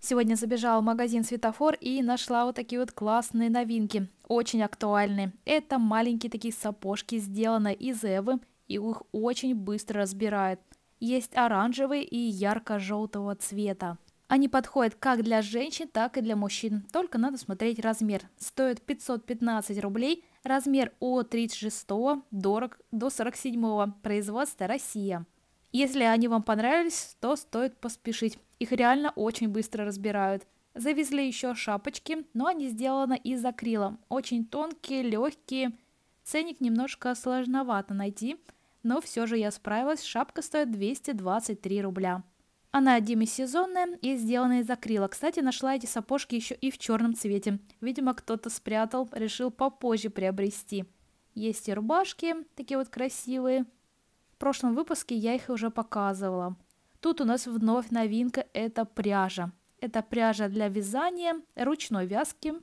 Сегодня забежала в магазин «Светофор» и нашла вот такие вот классные новинки, очень актуальные. Это маленькие такие сапожки, сделаны из эвы, и их очень быстро разбирают. Есть оранжевые и ярко-желтого цвета. Они подходят как для женщин, так и для мужчин. Только надо смотреть размер. Стоят 515 рублей. Размер от 36 дорог до 47. Производство Россия. Если они вам понравились, то стоит поспешить. Их реально очень быстро разбирают. Завезли еще шапочки, но они сделаны из акрила. Очень тонкие, легкие. Ценник немножко сложновато найти, но все же я справилась. Шапка стоит 223 рубля. Она демисезонная и сделана из акрила. Кстати, нашла эти сапожки еще и в черном цвете. Видимо, кто-то спрятал, решил попозже приобрести. Есть и рубашки, такие вот красивые, в прошлом выпуске я их уже показывала. Тут у нас вновь новинка – это пряжа. Это пряжа для вязания, ручной вязки.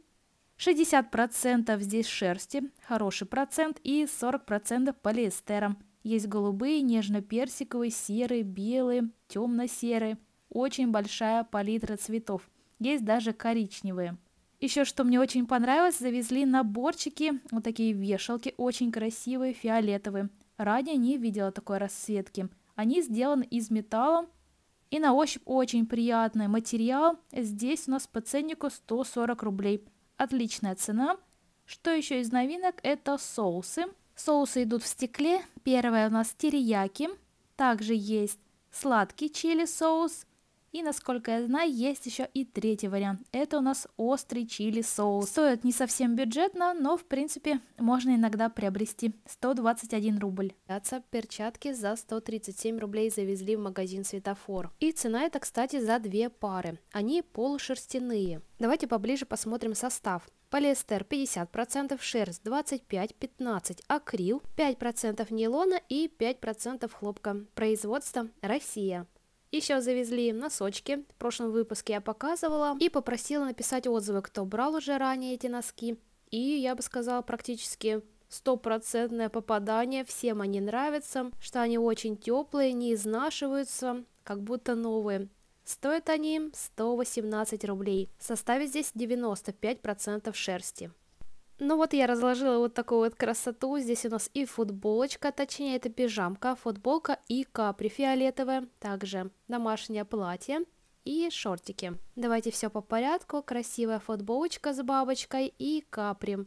60% здесь шерсти, хороший процент, и 40% полиэстера. Есть голубые, нежно-персиковые, серые, белые, темно-серые. Очень большая палитра цветов. Есть даже коричневые. Еще что мне очень понравилось, завезли наборчики, вот такие вешалки, очень красивые, фиолетовые. Ранее не видела такой расцветки. Они сделаны из металла и на ощупь очень приятный материал. Здесь у нас по ценнику 140 рублей. Отличная цена. Что еще из новинок? Это соусы. Соусы идут в стекле. Первое у нас терияки. Также есть сладкий чили соус – и, насколько я знаю, есть еще и третий вариант. Это у нас острый чили соус. Стоит не совсем бюджетно, но, в принципе, можно иногда приобрести. 121 рубль. Перчатки за 137 рублей завезли в магазин «Светофор». И цена это, кстати, за две пары. Они полушерстяные. Давайте поближе посмотрим состав. Полиэстер 50%, шерсть 25-15%, акрил 5% нейлона и 5% хлопка. Производство Россия. Еще завезли носочки, в прошлом выпуске я показывала, и попросила написать отзывы, кто брал уже ранее эти носки. И я бы сказала, практически стопроцентное попадание, всем они нравятся, что они очень теплые, не изнашиваются, как будто новые. Стоят они 118 рублей, составит здесь 95% шерсти. Ну вот я разложила вот такую вот красоту. Здесь у нас и футболочка, точнее это пижамка, футболка и капри фиолетовая. Также домашнее платье и шортики. Давайте все по порядку. Красивая футболочка с бабочкой и капри.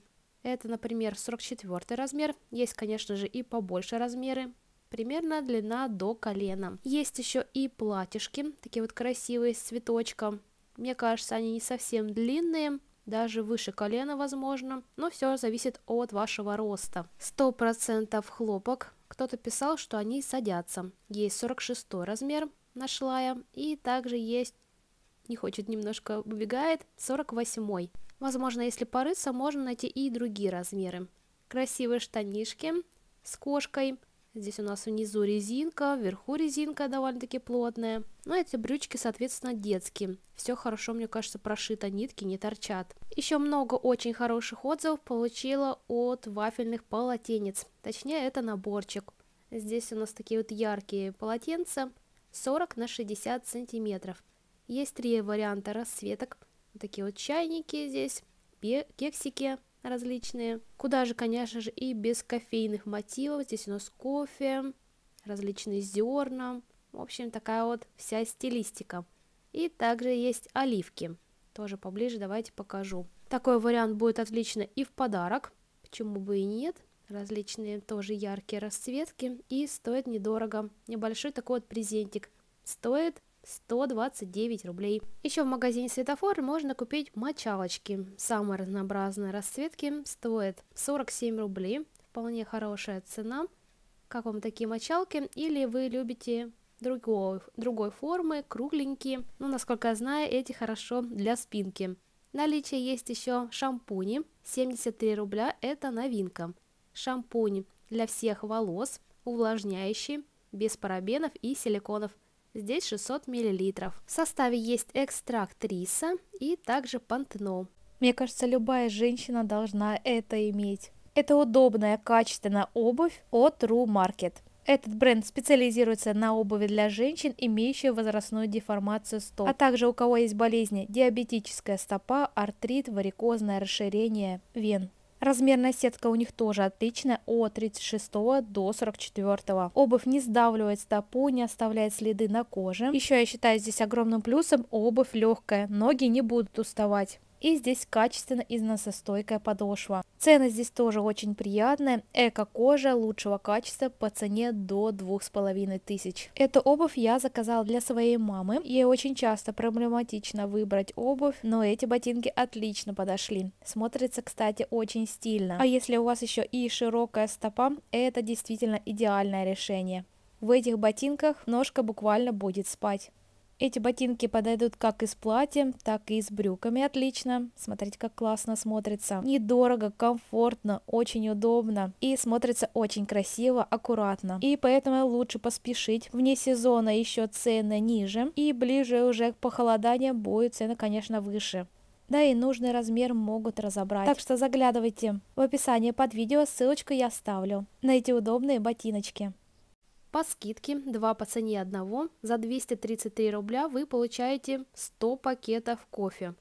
Это, например, 44 размер. Есть, конечно же, и побольше размеры. Примерно длина до колена. Есть еще и платьишки, такие вот красивые с цветочком. Мне кажется, они не совсем длинные, даже выше колена возможно, но все зависит от вашего роста. 100% хлопок. Кто-то писал, что они садятся. Есть 46 размер, нашла я, и также есть, не хочет немножко, убегает, 48 Возможно, если порыться, можно найти и другие размеры. Красивые штанишки с кошкой, Здесь у нас внизу резинка, вверху резинка довольно-таки плотная. Но ну, эти брючки, соответственно, детские. Все хорошо, мне кажется, прошито, нитки не торчат. Еще много очень хороших отзывов получила от вафельных полотенец. Точнее, это наборчик. Здесь у нас такие вот яркие полотенца 40 на 60 сантиметров. Есть три варианта расцветок. такие вот чайники здесь, кексики различные. Куда же, конечно же, и без кофейных мотивов. Здесь у нас кофе, различные зерна. В общем, такая вот вся стилистика. И также есть оливки. Тоже поближе давайте покажу. Такой вариант будет отлично и в подарок. Почему бы и нет? Различные тоже яркие расцветки. И стоит недорого. Небольшой такой вот презентик. Стоит 129 рублей. Еще в магазине «Светофор» можно купить мочалочки. Самые разнообразные расцветки стоят 47 рублей. Вполне хорошая цена. Как вам такие мочалки? Или вы любите другой, другой формы, кругленькие? Ну, насколько я знаю, эти хорошо для спинки. Наличие есть еще шампуни. 73 рубля – это новинка. Шампунь для всех волос, увлажняющий, без парабенов и силиконов – Здесь 600 мл. В составе есть экстракт риса и также пантенол. Мне кажется, любая женщина должна это иметь. Это удобная, качественная обувь от Ru Market. Этот бренд специализируется на обуви для женщин, имеющих возрастную деформацию стоп, а также у кого есть болезни диабетическая стопа, артрит, варикозное расширение вен. Размерная сетка у них тоже отличная, от 36 до 44. Обувь не сдавливает стопу, не оставляет следы на коже. Еще я считаю здесь огромным плюсом обувь легкая, ноги не будут уставать. И здесь качественно износостойкая подошва. Цены здесь тоже очень приятные. Эко-кожа лучшего качества по цене до 2500. Эту обувь я заказала для своей мамы. Ей очень часто проблематично выбрать обувь, но эти ботинки отлично подошли. Смотрится, кстати, очень стильно. А если у вас еще и широкая стопа, это действительно идеальное решение. В этих ботинках ножка буквально будет спать. Эти ботинки подойдут как и с платьем, так и с брюками отлично. Смотрите, как классно смотрится. Недорого, комфортно, очень удобно и смотрится очень красиво, аккуратно. И поэтому лучше поспешить. Вне сезона еще цены ниже и ближе уже к похолоданию будет цены, конечно, выше да и нужный размер могут разобрать. Так что заглядывайте. В описании под видео ссылочку я оставлю на эти удобные ботиночки. По скидке 2 по цене 1 за 233 рубля вы получаете 100 пакетов кофе.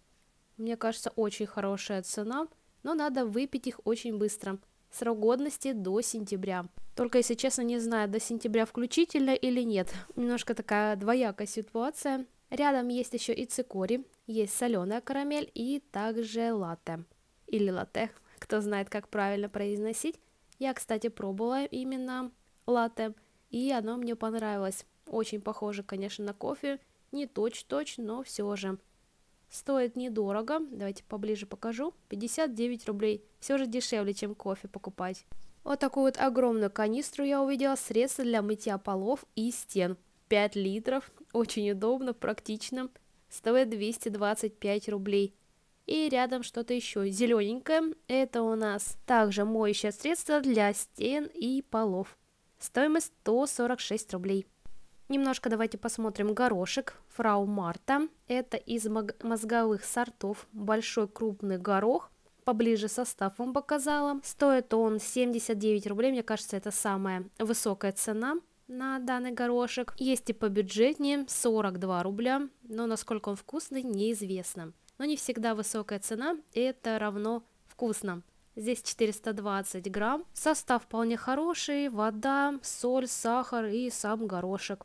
Мне кажется, очень хорошая цена, но надо выпить их очень быстро. Срок годности до сентября. Только, если честно, не знаю, до сентября включительно или нет. Немножко такая двоякая ситуация. Рядом есть еще и цикори, есть соленая карамель и также латте. Или латте, кто знает, как правильно произносить. Я, кстати, пробовала именно латте и оно мне понравилось. Очень похоже, конечно, на кофе, не точь-точь, но все же. Стоит недорого, давайте поближе покажу, 59 рублей, все же дешевле, чем кофе покупать. Вот такую вот огромную канистру я увидела, средство для мытья полов и стен, 5 литров, очень удобно, практично, стоит 225 рублей. И рядом что-то еще зелененькое, это у нас также моющее средство для стен и полов. Стоимость 146 рублей. Немножко давайте посмотрим горошек фрау Марта. Это из мозговых сортов большой крупный горох. Поближе состав вам показала. Стоит он 79 рублей. Мне кажется, это самая высокая цена на данный горошек. Есть и по побюджетнее 42 рубля, но насколько он вкусный, неизвестно. Но не всегда высокая цена, это равно вкусно. Здесь 420 грамм. Состав вполне хороший. Вода, соль, сахар и сам горошек.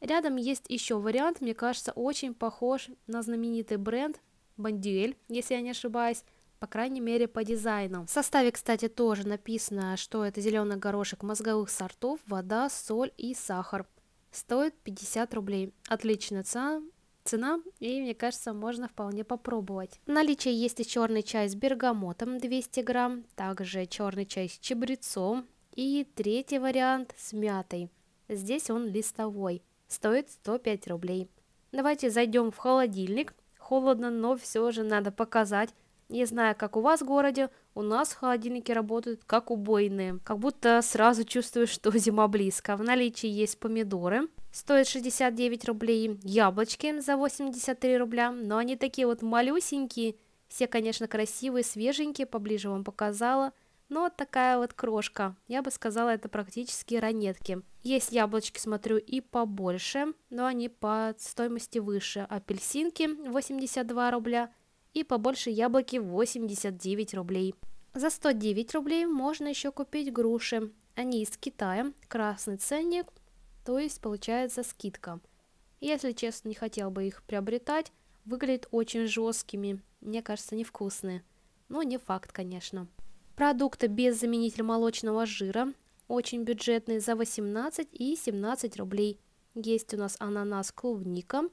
Рядом есть еще вариант, мне кажется, очень похож на знаменитый бренд Бондюэль, если я не ошибаюсь. По крайней мере, по дизайну. В составе, кстати, тоже написано, что это зеленый горошек мозговых сортов, вода, соль и сахар. Стоит 50 рублей. Отличная цена цена, и мне кажется, можно вполне попробовать. В наличии есть и черный чай с бергамотом 200 грамм, также черный чай с чабрецом и третий вариант с мятой. Здесь он листовой, стоит 105 рублей. Давайте зайдем в холодильник, холодно, но все же надо показать. Не знаю, как у вас в городе, у нас холодильники работают как убойные, как будто сразу чувствуешь, что зима близко. В наличии есть помидоры, Стоит 69 рублей яблочки за 83 рубля, но они такие вот малюсенькие, все, конечно, красивые, свеженькие, поближе вам показала, но вот такая вот крошка, я бы сказала, это практически ранетки. Есть яблочки, смотрю, и побольше, но они по стоимости выше. Апельсинки 82 рубля и побольше яблоки 89 рублей. За 109 рублей можно еще купить груши. Они из Китая, красный ценник, то есть получается скидка. Если честно, не хотел бы их приобретать, выглядят очень жесткими, мне кажется, невкусные. Но не факт, конечно. Продукты без заменителя молочного жира, очень бюджетные, за 18 и 17 рублей. Есть у нас ананас, клубника,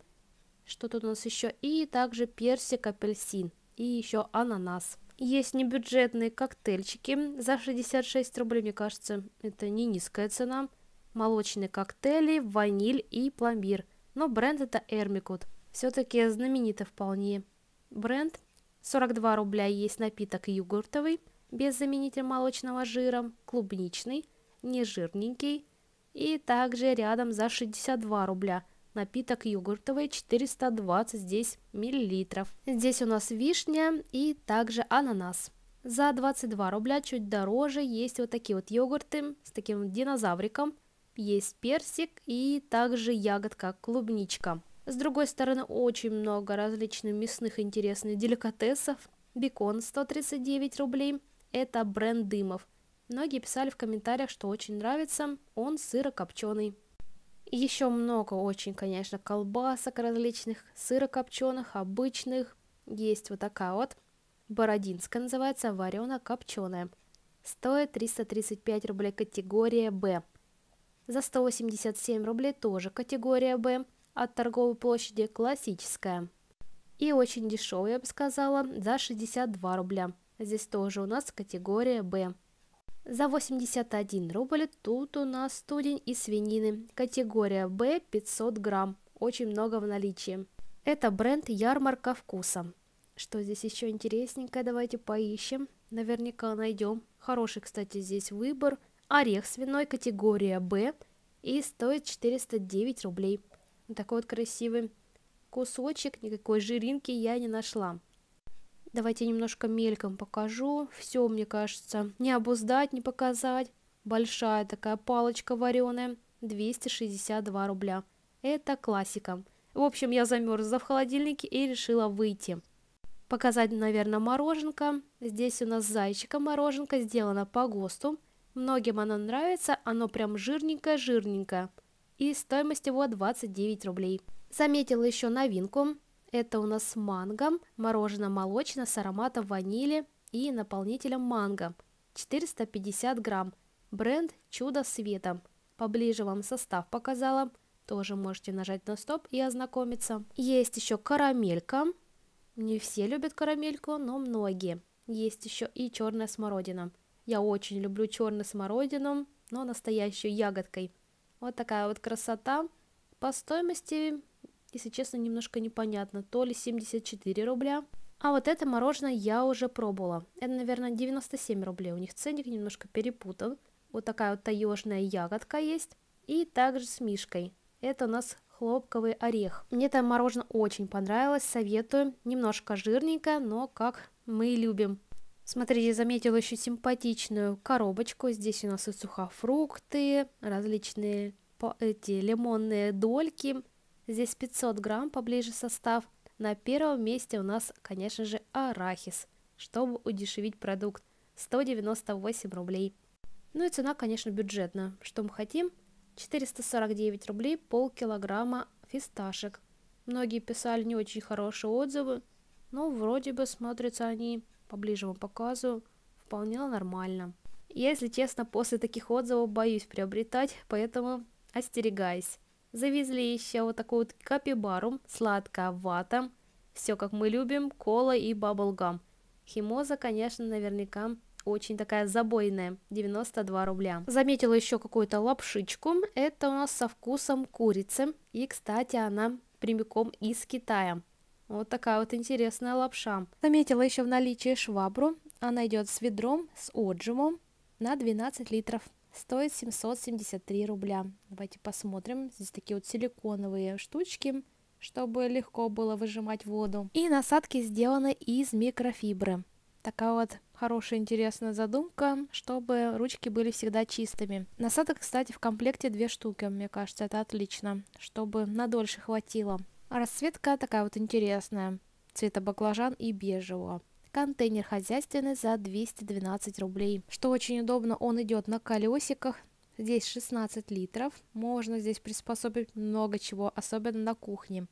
что тут у нас еще, и также персик, апельсин, и еще ананас. Есть небюджетные коктейльчики за 66 рублей, мне кажется, это не низкая цена. Молочные коктейли, ваниль и пломбир. Но бренд это Эрмикут. Все-таки знаменитый вполне. Бренд 42 рубля есть напиток йогуртовый, без заменителя молочного жира, клубничный, нежирненький. И также рядом за 62 рубля – напиток йогуртовый 420 здесь миллилитров. Здесь у нас вишня и также ананас. За 22 рубля чуть дороже есть вот такие вот йогурты с таким динозавриком. Есть персик и также ягодка клубничка. С другой стороны, очень много различных мясных интересных деликатесов. Бекон 139 рублей. Это бренд Дымов. Многие писали в комментариях, что очень нравится. Он сырокопченый. Еще много очень, конечно, колбасок различных, сыра копченых, обычных. Есть вот такая вот. Бородинская называется варено-копченая. Стоит 335 рублей категория «Б». За 187 рублей тоже категория «Б» от торговой площади классическая. И очень дешевая, я бы сказала, за 62 рубля. Здесь тоже у нас категория «Б». За 81 рубль тут у нас студень из свинины, категория Б 500 грамм, очень много в наличии. Это бренд «Ярмарка вкуса». Что здесь еще интересненькое, давайте поищем, наверняка найдем. Хороший, кстати, здесь выбор. Орех свиной, категория Б, и стоит 409 рублей. такой вот красивый кусочек, никакой жиринки я не нашла. Давайте немножко мельком покажу. Все, мне кажется, не обуздать, не показать. Большая такая палочка вареная, 262 рубля. Это классика. В общем, я замерзла в холодильнике и решила выйти. Показать, наверное, мороженка. Здесь у нас зайчика мороженка, сделано по ГОСТу. Многим оно нравится, оно прям жирненькое-жирненькое. И стоимость его 29 рублей. Заметила еще новинку. Это у нас манго, мороженое молочное с ароматом ванили и наполнителем манго. 450 грамм. Бренд «Чудо света». Поближе вам состав показала. Тоже можете нажать на стоп и ознакомиться. Есть еще карамелька. Не все любят карамельку, но многие. Есть еще и черная смородина. Я очень люблю черную смородину, но настоящую ягодкой. Вот такая вот красота. По стоимости если честно, немножко непонятно, то ли 74 рубля. А вот это мороженое я уже пробовала. Это, наверное, 97 рублей. У них ценник немножко перепутан. Вот такая вот таежная ягодка есть. И также с мишкой. Это у нас хлопковый орех. Мне это мороженое очень понравилось, советую. Немножко жирненько, но как мы любим. Смотрите, заметила еще симпатичную коробочку. Здесь у нас и сухофрукты, различные эти лимонные дольки Здесь 500 грамм поближе состав. На первом месте у нас, конечно же, арахис, чтобы удешевить продукт. 198 рублей. Ну и цена, конечно, бюджетная. Что мы хотим? 449 рублей полкилограмма фисташек. Многие писали не очень хорошие отзывы, но вроде бы смотрятся они, поближе вам показу вполне нормально. Я, если честно, после таких отзывов боюсь приобретать, поэтому остерегаюсь. Завезли еще вот такую вот капибару, сладкая вата, все как мы любим, кола и баблгам. Химоза, конечно, наверняка очень такая забойная, 92 рубля. Заметила еще какую-то лапшичку, это у нас со вкусом курицы, и, кстати, она прямиком из Китая. Вот такая вот интересная лапша. Заметила еще в наличии швабру, она идет с ведром, с отжимом на 12 литров стоит 773 рубля. Давайте посмотрим. Здесь такие вот силиконовые штучки, чтобы легко было выжимать воду. И насадки сделаны из микрофибры. Такая вот хорошая интересная задумка, чтобы ручки были всегда чистыми. Насадок, кстати, в комплекте две штуки, мне кажется, это отлично, чтобы надольше хватило. Расцветка такая вот интересная, цвета баклажан и бежевого контейнер хозяйственный за 212 рублей. Что очень удобно, он идет на колесиках, здесь 16 литров, можно здесь приспособить много чего, особенно на кухне.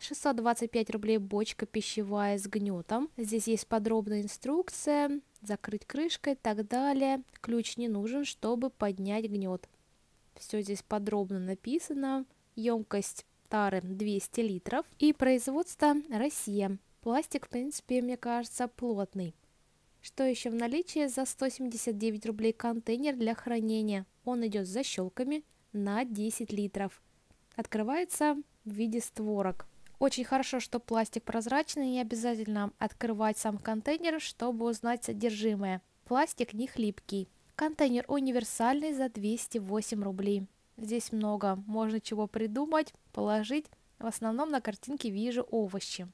625 рублей бочка пищевая с гнетом. Здесь есть подробная инструкция, закрыть крышкой и так далее. Ключ не нужен, чтобы поднять гнет. Все здесь подробно написано. Емкость тары 200 литров и производство Россия. Пластик, в принципе, мне кажется, плотный. Что еще в наличии? За 179 рублей контейнер для хранения. Он идет с защелками на 10 литров. Открывается в виде створок. Очень хорошо, что пластик прозрачный, не обязательно открывать сам контейнер, чтобы узнать содержимое. Пластик не хлипкий. Контейнер универсальный за 208 рублей. Здесь много, можно чего придумать, положить. В основном на картинке вижу овощи.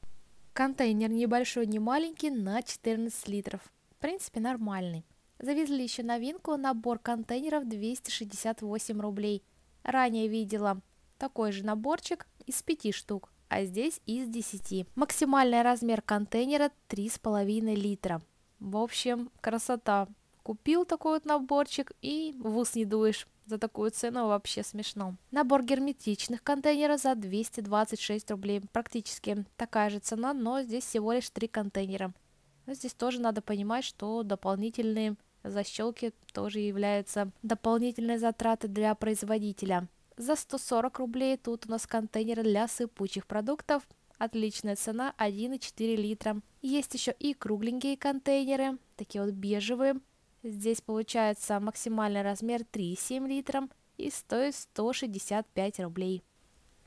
Контейнер небольшой, не маленький, на 14 литров. В принципе, нормальный. Завезли еще новинку, набор контейнеров 268 рублей. Ранее видела такой же наборчик из 5 штук, а здесь из 10. Максимальный размер контейнера 3,5 литра. В общем, красота. Купил такой вот наборчик и в ус не дуешь. За такую цену вообще смешно. Набор герметичных контейнеров за 226 рублей. Практически такая же цена, но здесь всего лишь 3 контейнера. Но здесь тоже надо понимать, что дополнительные защелки тоже являются дополнительной затратой для производителя. За 140 рублей тут у нас контейнер для сыпучих продуктов. Отличная цена 1,4 литра. Есть еще и кругленькие контейнеры, такие вот бежевые, Здесь получается максимальный размер 3,7 литра и стоит 165 рублей.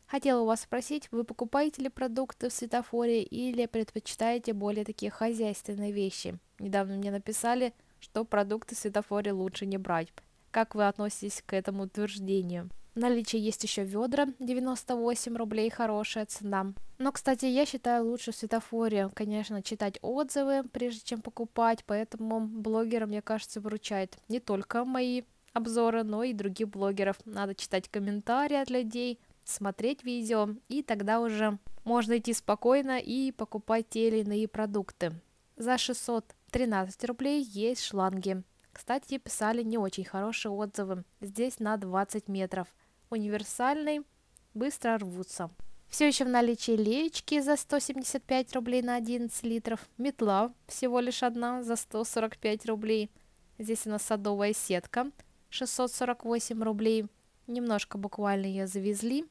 Хотела у вас спросить, вы покупаете ли продукты в светофоре или предпочитаете более такие хозяйственные вещи? Недавно мне написали, что продукты в светофоре лучше не брать. Как вы относитесь к этому утверждению? наличии есть еще ведра, 98 рублей, хорошая цена. Но, кстати, я считаю лучше в светофоре, конечно, читать отзывы, прежде чем покупать, поэтому блогерам, мне кажется, выручает не только мои обзоры, но и других блогеров. Надо читать комментарии от людей, смотреть видео, и тогда уже можно идти спокойно и покупать те или иные продукты. За 613 рублей есть шланги. Кстати, писали не очень хорошие отзывы. Здесь на 20 метров – универсальный, быстро рвутся. Все еще в наличии леечки за 175 рублей на 11 литров, метла всего лишь одна за 145 рублей. Здесь у нас садовая сетка 648 рублей, немножко буквально ее завезли.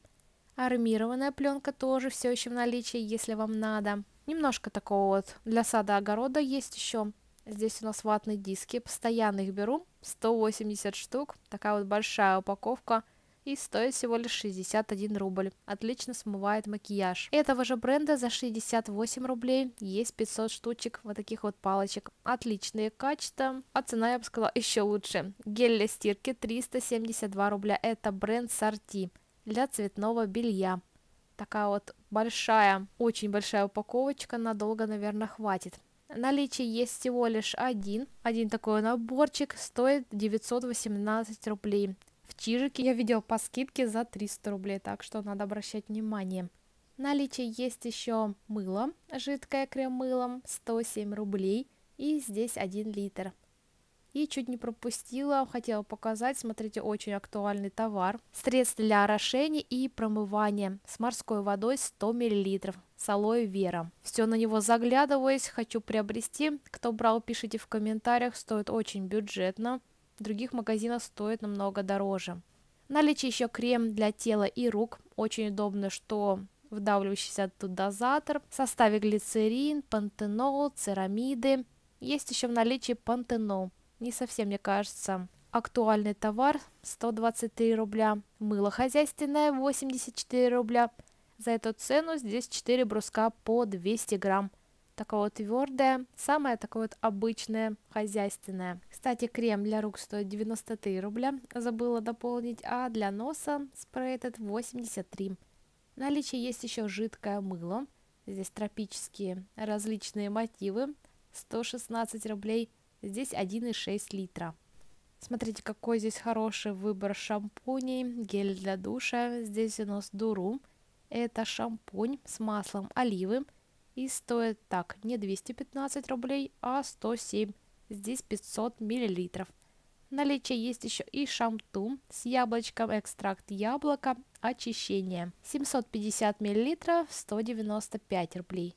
Армированная пленка тоже все еще в наличии, если вам надо. Немножко такого вот для сада-огорода есть еще. Здесь у нас ватные диски, постоянно их беру, 180 штук, такая вот большая упаковка – и стоит всего лишь 61 рубль. Отлично смывает макияж. Этого же бренда за 68 рублей есть 500 штучек вот таких вот палочек. Отличные качества, а цена, я бы сказала, еще лучше. Гель для стирки 372 рубля. Это бренд Сорти для цветного белья. Такая вот большая, очень большая упаковочка, надолго, наверное, хватит. Наличие есть всего лишь один. Один такой наборчик стоит 918 рублей. В Чижике я видел по скидке за 300 рублей, так что надо обращать внимание. В наличии есть еще мыло, жидкое крем-мылом, 107 рублей, и здесь 1 литр. И чуть не пропустила, хотела показать, смотрите, очень актуальный товар. Средств для орошения и промывания с морской водой 100 мл, с алоэ вера. Все на него заглядываюсь, хочу приобрести. Кто брал, пишите в комментариях, стоит очень бюджетно в других магазинах стоит намного дороже. Наличие еще крем для тела и рук. Очень удобно, что вдавливающийся туда затор, в составе глицерин, пантенол, церамиды. Есть еще в наличии пантенол. Не совсем, мне кажется, актуальный товар 123 рубля, мыло хозяйственное 84 рубля. За эту цену здесь 4 бруска по 200 грамм такое вот твердое, самое такое вот обычное хозяйственное. Кстати, крем для рук стоит 93 рубля, забыла дополнить, а для носа спрей этот 83. В наличии есть еще жидкое мыло, здесь тропические различные мотивы, 116 рублей, здесь 1,6 литра. Смотрите, какой здесь хороший выбор шампуней, гель для душа, здесь у нас дуру, это шампунь с маслом оливы, и стоит так не 215 рублей, а 107. Здесь 500 миллилитров. Наличие есть еще и шамтум с яблочком, экстракт яблока, очищение. 750 миллилитров 195 рублей.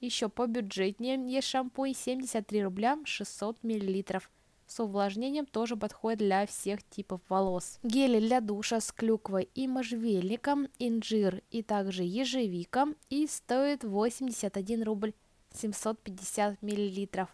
Еще по бюджетнее есть шампунь 73 рубля 600 миллилитров с увлажнением тоже подходит для всех типов волос. Гели для душа с клюквой и можжевельником, инжир и также ежевиком и стоит 81 рубль 750 миллилитров.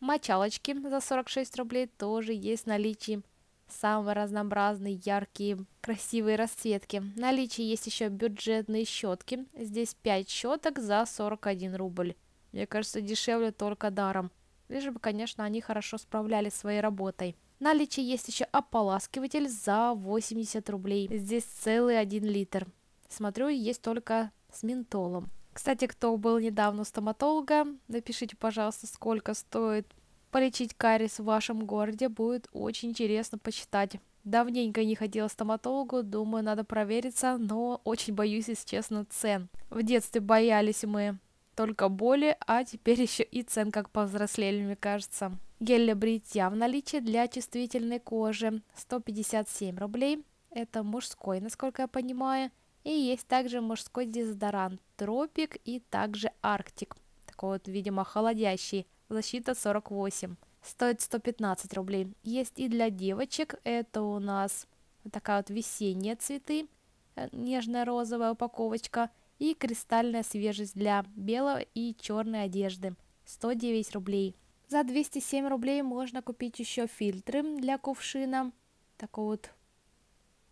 Мочалочки за 46 рублей тоже есть в наличии самые разнообразные, яркие, красивые расцветки. В наличии есть еще бюджетные щетки. Здесь 5 щеток за 41 рубль. Мне кажется, дешевле только даром лишь бы, конечно, они хорошо справлялись своей работой. Наличие есть еще ополаскиватель за 80 рублей. Здесь целый 1 литр. Смотрю, есть только с ментолом. Кстати, кто был недавно у стоматолога, напишите, пожалуйста, сколько стоит полечить карис в вашем городе. Будет очень интересно почитать. Давненько не ходила стоматологу, думаю, надо провериться, но очень боюсь, если честно, цен. В детстве боялись мы только боли, а теперь еще и цен как повзрослели, мне кажется. Гель для бритья в наличии для чувствительной кожи 157 рублей. Это мужской, насколько я понимаю. И есть также мужской дезодорант Тропик и также Арктик. Такой вот, видимо, холодящий. Защита 48. Стоит 115 рублей. Есть и для девочек. Это у нас такая вот весенние цветы. Э, нежная розовая упаковочка и кристальная свежесть для белого и черной одежды 109 рублей. За 207 рублей можно купить еще фильтры для кувшина, такой вот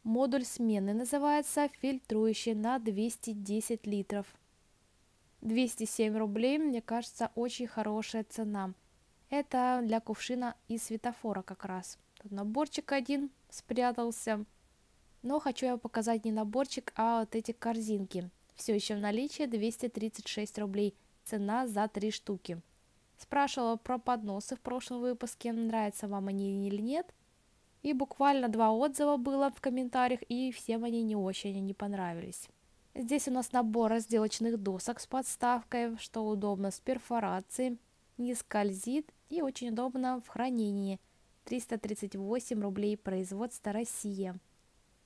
модуль смены называется фильтрующий на 210 литров. 207 рублей, мне кажется, очень хорошая цена. Это для кувшина и светофора как раз. Тут наборчик один спрятался. Но хочу я показать не наборчик, а вот эти корзинки. Все еще в наличии 236 рублей. Цена за три штуки. Спрашивала про подносы в прошлом выпуске, нравятся вам они или нет. И буквально два отзыва было в комментариях, и всем они не очень не понравились. Здесь у нас набор разделочных досок с подставкой, что удобно с перфорацией, не скользит и очень удобно в хранении. 338 рублей производства Россия.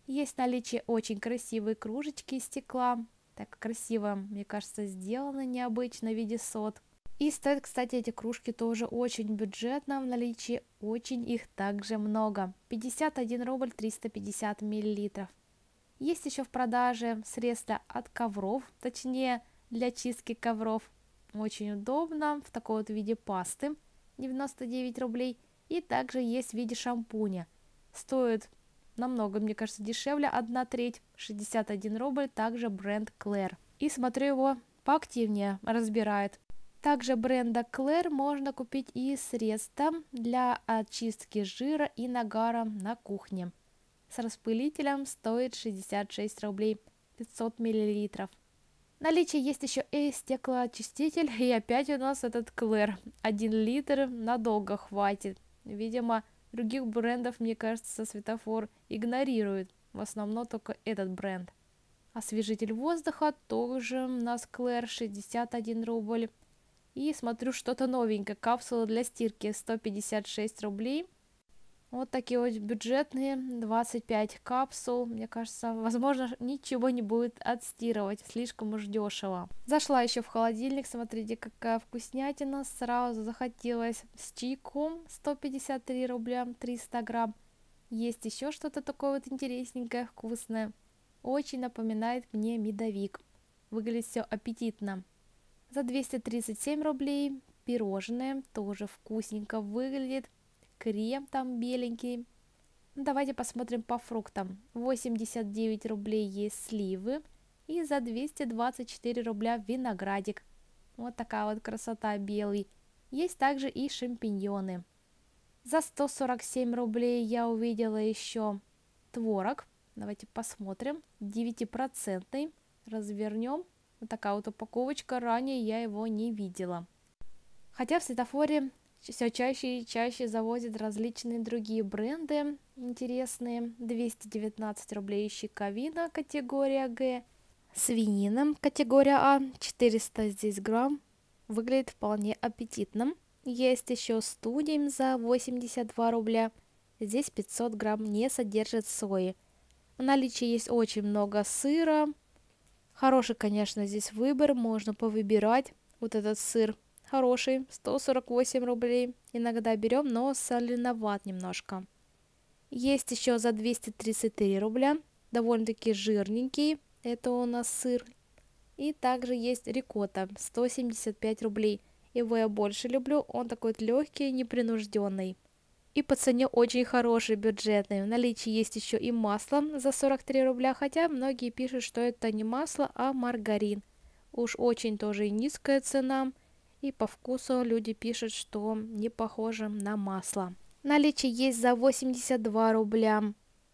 Есть наличие очень красивые кружечки из стекла, так красиво, мне кажется, сделано необычно в виде сот. И стоят, кстати, эти кружки тоже очень бюджетно, в наличии очень их также много. 51 рубль 350 миллилитров. Есть еще в продаже средства от ковров, точнее для чистки ковров. Очень удобно, в таком вот виде пасты, 99 рублей. И также есть в виде шампуня. Стоит намного, мне кажется, дешевле, одна треть, 61 рубль, также бренд Клэр И смотрю его поактивнее, разбирает. Также бренда Клэр можно купить и средства для очистки жира и нагара на кухне. С распылителем стоит 66 рублей, 500 миллилитров. Наличии есть еще и стеклоочиститель, и опять у нас этот Клэр. Один литр надолго хватит. Видимо, Других брендов, мне кажется, светофор игнорирует. В основном только этот бренд. Освежитель воздуха тоже на Склэр 61 рубль. И смотрю что-то новенькое. Капсула для стирки 156 рублей. Вот такие вот бюджетные 25 капсул. Мне кажется, возможно, ничего не будет отстирывать, слишком уж дешево. Зашла еще в холодильник, смотрите, какая вкуснятина. Сразу захотелось с чайком 153 рубля 300 грамм. Есть еще что-то такое вот интересненькое, вкусное. Очень напоминает мне медовик. Выглядит все аппетитно. За 237 рублей пирожное тоже вкусненько выглядит крем там беленький. Ну, давайте посмотрим по фруктам. 89 рублей есть сливы и за 224 рубля виноградик. Вот такая вот красота белый. Есть также и шампиньоны. За 147 рублей я увидела еще творог. Давайте посмотрим. 9%. Развернем. Вот такая вот упаковочка. Ранее я его не видела. Хотя в светофоре все чаще и чаще завозят различные другие бренды интересные. 219 рублей щековина категория Г, свинина категория А, 400 здесь грамм. Выглядит вполне аппетитным. Есть еще студень за 82 рубля. Здесь 500 грамм не содержит сои. В наличии есть очень много сыра. Хороший, конечно, здесь выбор, можно повыбирать вот этот сыр хороший, 148 рублей. Иногда берем, но соленоват немножко. Есть еще за 233 рубля, довольно-таки жирненький, это у нас сыр. И также есть рикота, 175 рублей. Его я больше люблю, он такой легкий, непринужденный. И по цене очень хороший, бюджетный. В наличии есть еще и масло за 43 рубля, хотя многие пишут, что это не масло, а маргарин. Уж очень тоже низкая цена. И по вкусу люди пишут, что не похоже на масло. Наличие есть за 82 рубля.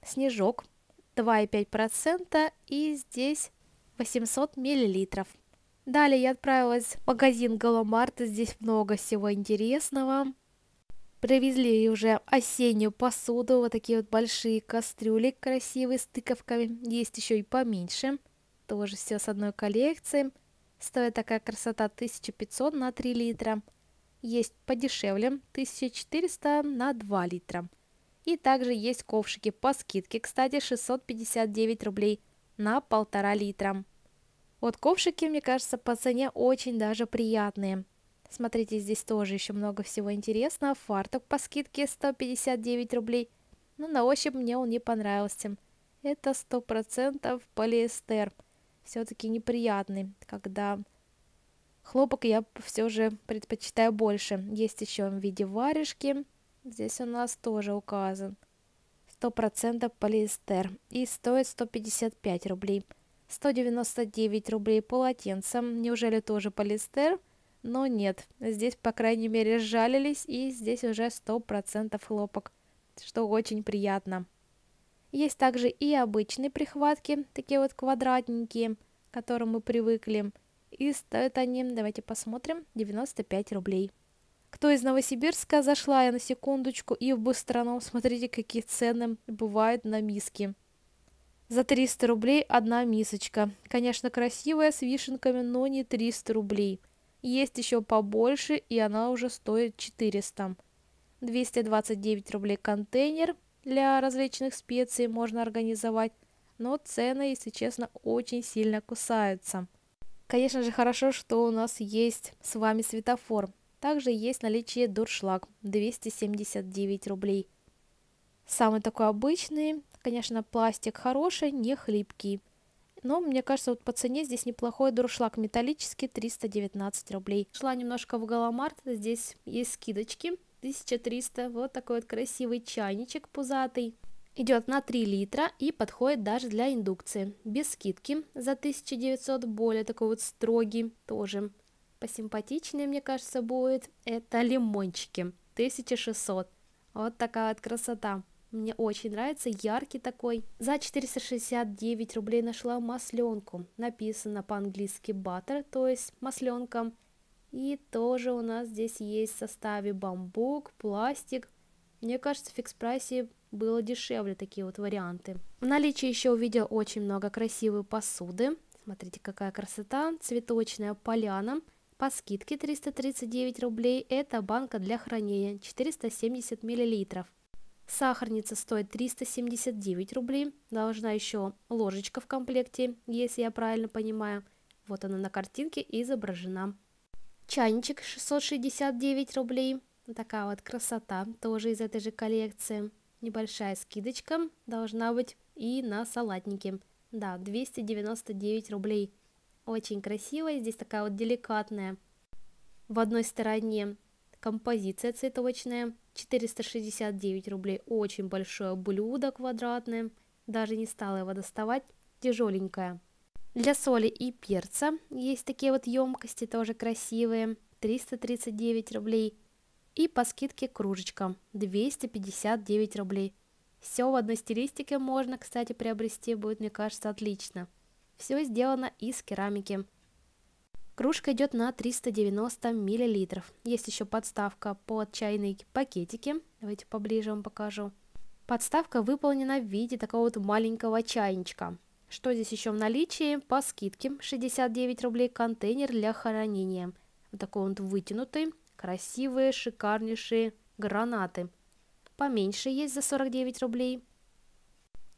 Снежок 2,5% и здесь 800 миллилитров. Далее я отправилась в магазин Галамарта, здесь много всего интересного. Привезли уже осеннюю посуду, вот такие вот большие кастрюли красивые с тыковками, есть еще и поменьше, тоже все с одной коллекцией. Стоит такая красота 1500 на 3 литра. Есть подешевле 1400 на 2 литра. И также есть ковшики по скидке, кстати, 659 рублей на полтора литра. Вот ковшики, мне кажется, по цене очень даже приятные. Смотрите, здесь тоже еще много всего интересного. Фартук по скидке 159 рублей. Но ну, на ощупь мне он не понравился. Это 100% полиэстер все-таки неприятный, когда хлопок я все же предпочитаю больше. Есть еще в виде варежки, здесь у нас тоже указан 100% полиэстер и стоит 155 рублей. 199 рублей полотенцем, неужели тоже полиэстер? Но нет, здесь по крайней мере сжалились и здесь уже 100% хлопок, что очень приятно. Есть также и обычные прихватки, такие вот квадратненькие, к которым мы привыкли. И стоят они, давайте посмотрим, 95 рублей. Кто из Новосибирска, зашла я на секундочку и в Быстроном, смотрите, какие цены бывают на миски. За 300 рублей одна мисочка. Конечно, красивая, с вишенками, но не 300 рублей. Есть еще побольше, и она уже стоит 400. 229 рублей контейнер – для различных специй можно организовать, но цены, если честно, очень сильно кусаются. Конечно же, хорошо, что у нас есть с вами светофор. Также есть наличие дуршлаг 279 рублей. Самый такой обычный, конечно, пластик хороший, не хлипкий. Но мне кажется, вот по цене здесь неплохой дуршлаг металлический, 319 рублей. Шла немножко в Галамарт, здесь есть скидочки. 1300. Вот такой вот красивый чайничек пузатый. Идет на 3 литра и подходит даже для индукции. Без скидки за 1900, более такой вот строгий тоже. Посимпатичнее, мне кажется, будет это лимончики. 1600. Вот такая вот красота. Мне очень нравится, яркий такой. За 469 рублей нашла масленку. Написано по-английски butter, то есть масленка. И тоже у нас здесь есть в составе бамбук, пластик. Мне кажется, в фикс-прайсе было дешевле такие вот варианты. В наличии еще увидел очень много красивой посуды. Смотрите, какая красота. Цветочная поляна. По скидке 339 рублей. Это банка для хранения 470 миллилитров. Сахарница стоит 379 рублей. Должна еще ложечка в комплекте, если я правильно понимаю. Вот она на картинке изображена. Чайничек 669 рублей. Такая вот красота, тоже из этой же коллекции. Небольшая скидочка должна быть и на салатники. Да, 299 рублей. Очень красивая, здесь такая вот деликатная. В одной стороне композиция цветочная, 469 рублей, очень большое блюдо квадратное, даже не стала его доставать, тяжеленькое. Для соли и перца есть такие вот емкости, тоже красивые, 339 рублей. И по скидке кружечка 259 рублей. Все в одной стилистике можно, кстати, приобрести, будет, мне кажется, отлично. Все сделано из керамики. Кружка идет на 390 мл. Есть еще подставка под чайные пакетики. Давайте поближе вам покажу. Подставка выполнена в виде такого вот маленького чайничка. Что здесь еще в наличии? По скидке 69 рублей контейнер для хранения. Вот такой он вытянутый, красивые, шикарнейшие гранаты. Поменьше есть за 49 рублей.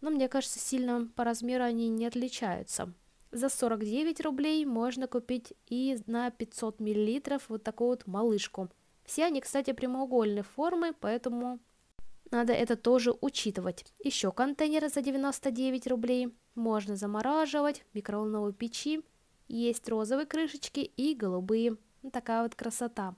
Но мне кажется, сильно по размеру они не отличаются. За 49 рублей можно купить и на 500 миллилитров вот такую вот малышку. Все они, кстати, прямоугольной формы, поэтому надо это тоже учитывать. Еще контейнеры за 99 рублей. Можно замораживать, микроволновой печи. Есть розовые крышечки и голубые. Такая вот красота.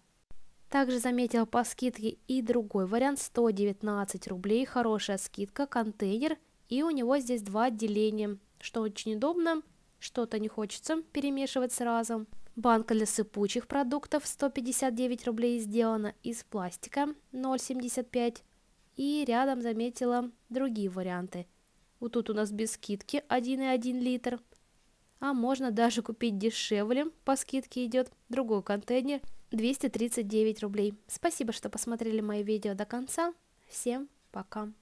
Также заметила по скидке и другой вариант 119 рублей. Хорошая скидка, контейнер. И у него здесь два отделения, что очень удобно. Что-то не хочется перемешивать сразу. Банка для сыпучих продуктов 159 рублей сделана из пластика 0,75 и рядом заметила другие варианты. Вот тут у нас без скидки 1,1 литр, а можно даже купить дешевле, по скидке идет другой контейнер 239 рублей. Спасибо, что посмотрели мои видео до конца. Всем пока!